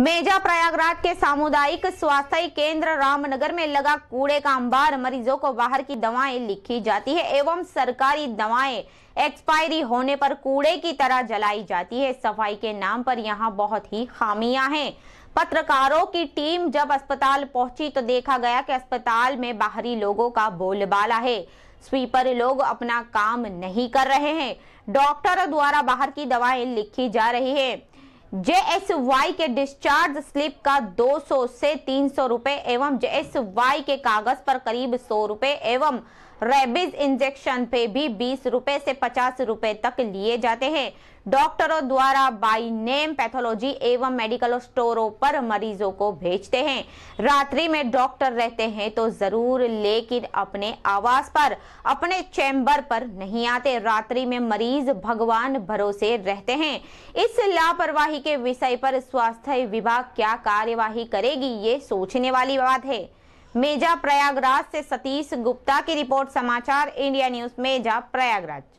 मेजा प्रयागराज के सामुदायिक स्वास्थ्य केंद्र रामनगर में लगा कूड़े का अंबार मरीजों को बाहर की दवाएं लिखी जाती है एवं सरकारी दवाएं एक्सपायरी होने पर कूड़े की तरह जलाई जाती है सफाई के नाम पर यहाँ बहुत ही खामियां हैं पत्रकारों की टीम जब अस्पताल पहुंची तो देखा गया कि अस्पताल में बाहरी लोगों का बोलबाला है स्वीपर लोग अपना काम नहीं कर रहे हैं डॉक्टर द्वारा बाहर की दवाएं लिखी जा रही है जे एस वाई के डिस्चार्ज स्लिप का 200 से 300 रुपए एवं जे एस वाई के कागज पर करीब सौ रुपए एवं रेबीज इंजेक्शन पे भी बीस रुपए से पचास रुपए तक लिए जाते हैं डॉक्टरों द्वारा बाई नेम पैथोलॉजी एवं मेडिकल स्टोरों पर मरीजों को भेजते हैं रात्रि में डॉक्टर रहते हैं तो जरूर लेकिन अपने आवास पर अपने चैम्बर पर नहीं आते रात्रि में मरीज भगवान भरोसे रहते हैं इस लापरवाही के विषय पर स्वास्थ्य विभाग क्या कार्यवाही करेगी ये सोचने वाली बात है मेजा प्रयागराज से सतीश गुप्ता की रिपोर्ट समाचार इंडिया न्यूज मेजा प्रयागराज